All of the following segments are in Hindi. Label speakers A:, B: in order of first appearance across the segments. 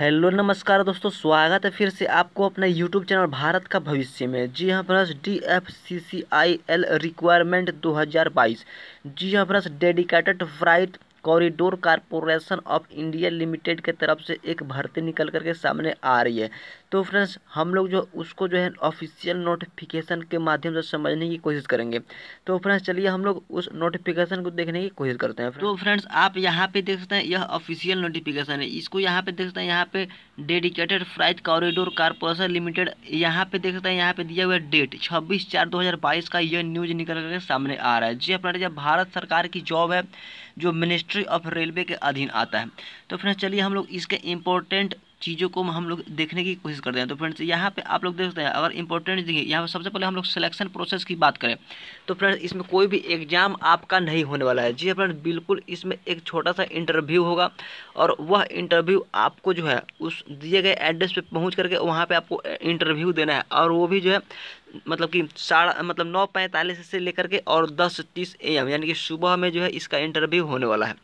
A: हेलो नमस्कार दोस्तों स्वागत है फिर से आपको अपना यूट्यूब चैनल भारत का भविष्य में जी हाँ friends D F C C I L requirement दो हज़ार बाईस जी हाँ friends dedicated freight corridor corporation of India limited के तरफ से एक भर्ती निकल करके सामने आ रही है तो फ्रेंड्स हम लोग जो उसको जो है ऑफिशियल नोटिफिकेशन के माध्यम से समझने की कोशिश करेंगे तो फ्रेंड्स चलिए हम लोग उस नोटिफिकेशन को देखने की कोशिश करते हैं तो फ्रेंड्स आप यहाँ पे देख सकते हैं यह ऑफिशियल नोटिफिकेशन है इसको यहाँ पे देख सकते हैं यहाँ पे dedicated freight corridor corporation limited यहाँ पे देख सकते हैं यहाँ पे दिया हुआ डेट छब्बीस चार दो हज़ार बाईस का यह न्यूज निकल करके सामने आ रहा है जी अपना हाँ, जब भारत सरकार की जॉब है जो मिनिस्ट्री ऑफ रेलवे के अधीन आता है तो फ्रेंड्स चलिए हम लोग इसके इम्पोर्टेंट चीज़ों को हम लोग देखने की कोशिश करते हैं तो फ्रेंड्स यहाँ पे आप लोग देखते हैं अगर इंपॉर्टेंट देंगे यहाँ पर सबसे पहले हम लोग सिलेक्शन प्रोसेस की बात करें तो फ्रेंड्स इसमें कोई भी एग्जाम आपका नहीं होने वाला है जी फ्रेंड्स हाँ बिल्कुल इसमें एक छोटा सा इंटरव्यू होगा और वह इंटरव्यू आपको जो है उस दिए गए एड्रेस पर पहुँच करके वहाँ पर आपको इंटरव्यू देना है और वो भी जो है मतलब कि साढ़ मतलब नौ पैंतालीस से लेकर के और दस तीस ए एम यानी कि सुबह में जो है इसका इंटरव्यू होने वाला है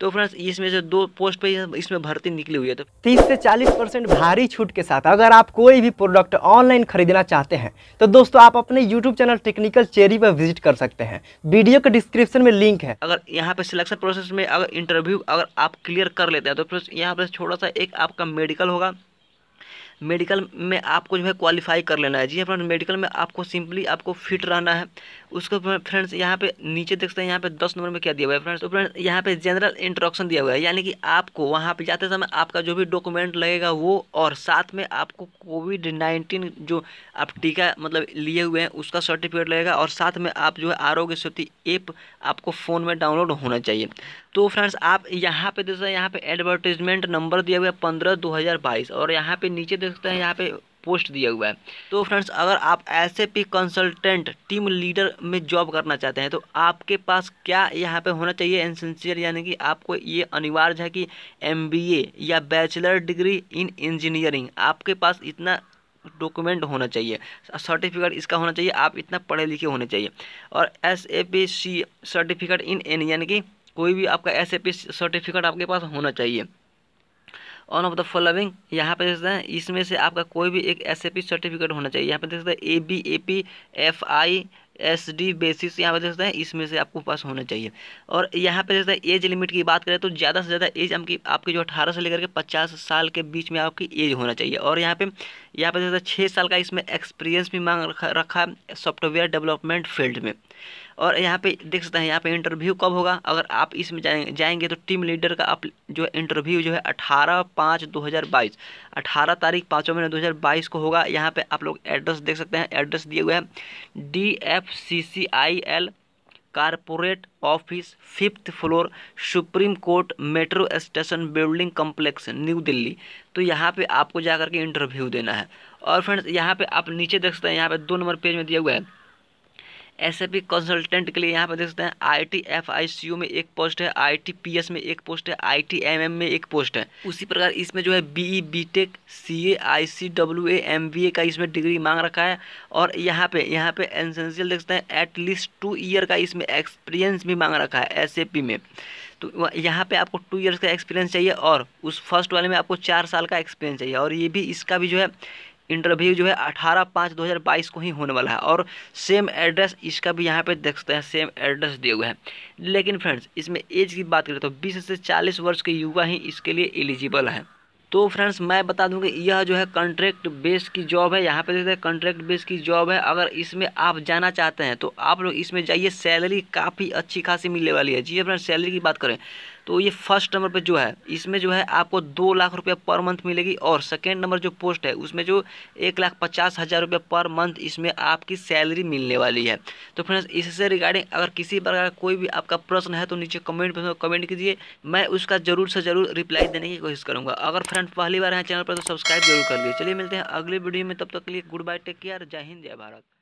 A: तो फ्रेंड्स इसमें से दो पोस्ट पे इसमें भर्ती निकली हुई है तो तीस से चालीस परसेंट भारी छूट के साथ अगर आप कोई भी प्रोडक्ट ऑनलाइन खरीदना चाहते हैं तो दोस्तों आप अपने यूट्यूब चैनल टेक्निकल चेरी पर विजिट कर सकते हैं वीडियो के डिस्क्रिप्शन में लिंक है अगर यहाँ पे सिलेक्शन प्रोसेस में अगर इंटरव्यू अगर आप क्लियर कर लेते हैं तो फ्रेंड्स यहाँ पर थोड़ा सा एक आपका मेडिकल होगा मेडिकल में आपको जो है क्वालिफाई कर लेना है जी हाँ, फ्रेंड मेडिकल में आपको सिंपली आपको फिट रहना है उसको फ्रेंड्स यहाँ पे नीचे देखते हैं यहाँ पे दस नंबर में क्या दिया हुआ है फ्रेंड्स तो फ्रेंड्स यहाँ पे जनरल इंट्रोडक्शन दिया हुआ है यानी कि आपको वहाँ पे जाते समय आपका जो भी डॉक्यूमेंट लगेगा वो और साथ में आपको कोविड नाइन्टीन जो आप टीका मतलब लिए हुए हैं उसका सर्टिफिकेट लगेगा और साथ में आप जो है आरोग्य सेतु ऐप आपको फ़ोन में डाउनलोड होना चाहिए तो फ्रेंड्स आप यहाँ पे देख सकते हैं यहाँ पे एडवर्टीजमेंट नंबर दिया हुआ है पंद्रह दो हज़ार बाईस और यहाँ पे नीचे देख सकते हैं यहाँ पे पोस्ट दिया हुआ है तो फ्रेंड्स अगर आप S P consultant team leader में जॉब करना चाहते हैं तो आपके पास क्या यहाँ पे होना चाहिए एसेंशियल यानी कि आपको ये अनिवार्य है कि एम या बैचलर डिग्री इन इंजीनियरिंग आपके पास इतना डॉक्यूमेंट होना चाहिए सर्टिफिकेट इसका होना चाहिए आप इतना पढ़े लिखे होने चाहिए और S A P C certificate in N यानी कि कोई भी आपका एस सर्टिफिकेट आपके पास होना चाहिए ऑन ऑफ द फॉलोइंग यहाँ पे देख सकते हैं इसमें से आपका कोई भी एक एस सर्टिफिकेट होना चाहिए यहाँ पे देख सकते हैं A B A P F I S D basis यहाँ पे देख सकते हैं इसमें से आपको पास होना चाहिए और यहाँ पे देख सकते हैं एज लिमिट की बात करें तो ज़्यादा से ज़्यादा एज आपकी आपकी जो अठारह से लेकर के पचास साल के बीच में आपकी एज होना चाहिए और यहाँ पे यहाँ पे देख सकते हैं छः साल का इसमें एक्सपीरियंस भी मांग रखा है सॉफ्टवेयर डेवलपमेंट फील्ड में और यहाँ पे देख सकते हैं यहाँ पे इंटरव्यू कब होगा अगर आप इसमें जाएंगे जाएंगे तो टीम लीडर का आप जो है इंटरव्यू जो है अठारह पाँच दो हज़ार बाईस अठारह तारीख पाँचों महीने दो हज़ार बाईस को होगा यहाँ पे आप लोग एड्रेस देख सकते हैं एड्रेस दिए हुए हैं D F C C I L corporate office fifth floor supreme court metro station building complex new Delhi तो यहाँ पर आपको जा के इंटरव्यू देना है और फ्रेंड्स यहाँ पर आप नीचे देख सकते हैं यहाँ पर दो नंबर पेज में दिया हुआ है ऐसे भी कंसल्टेंट के लिए यहाँ पर देख सकते हैं I T F I C U में एक पोस्ट है आई टी पी एस में एक पोस्ट है आई टी एम एम में एक पोस्ट है उसी प्रकार इसमें जो है B E B tech C A I C W M B A का इसमें डिग्री मांग रखा है और यहाँ पे यहाँ पे एसेंशियल देख सकते हैं एटलीस्ट टू ईयर का इसमें एक्सपीरियंस भी मांग रखा है एस ए पी में तो यहाँ पे आपको टू इयर्स का एक्सपीरियंस चाहिए और उस फर्स्ट वाले में आपको चार साल का एक्सपीरियंस चाहिए और ये भी इसका भी जो है इंटरव्यू जो है अठारह पाँच दो हज़ार बाईस को ही होने वाला है और सेम एड्रेस इसका भी यहाँ पे देख सकते हैं सेम एड्रेस दिए हुए हैं लेकिन फ्रेंड्स इसमें एज की बात करें तो बीस से चालीस वर्ष के युवा ही इसके लिए एलिजिबल है तो फ्रेंड्स मैं बता दूं कि यह जो है कॉन्ट्रैक्ट बेस की जॉब है यहाँ पे देखते हैं कॉन्ट्रैक्ट बेस की जॉब है अगर इसमें आप जाना चाहते हैं तो आप लोग इसमें जाइए सैलरी काफ़ी अच्छी खासी मिलने वाली है जी हाँ फ्रेंड्स सैलरी की बात करें तो ये फर्स्ट नंबर पे जो है इसमें जो है आपको दो लाख रुपया पर मंथ मिलेगी और सेकेंड नंबर जो पोस्ट है उसमें जो एक लाख पचास हज़ार रुपये पर मंथ इसमें आपकी सैलरी मिलने वाली है तो फ्रेंड्स इससे रिगार्डिंग अगर किसी प्रकार का कोई भी आपका प्रश्न है तो नीचे कमेंट कमेंट कीजिए मैं उसका ज़रूर से ज़रूर रिप्लाई देने की कोशिश करूँगा अगर फ्रेंड पहली बार यहाँ चैनल पर तो सब्सक्राइब जरूर कर लिए चलिए मिलते हैं अगले वीडियो में तब तक के लिए गुड बाय टेक केयर जय हिंद जय भारत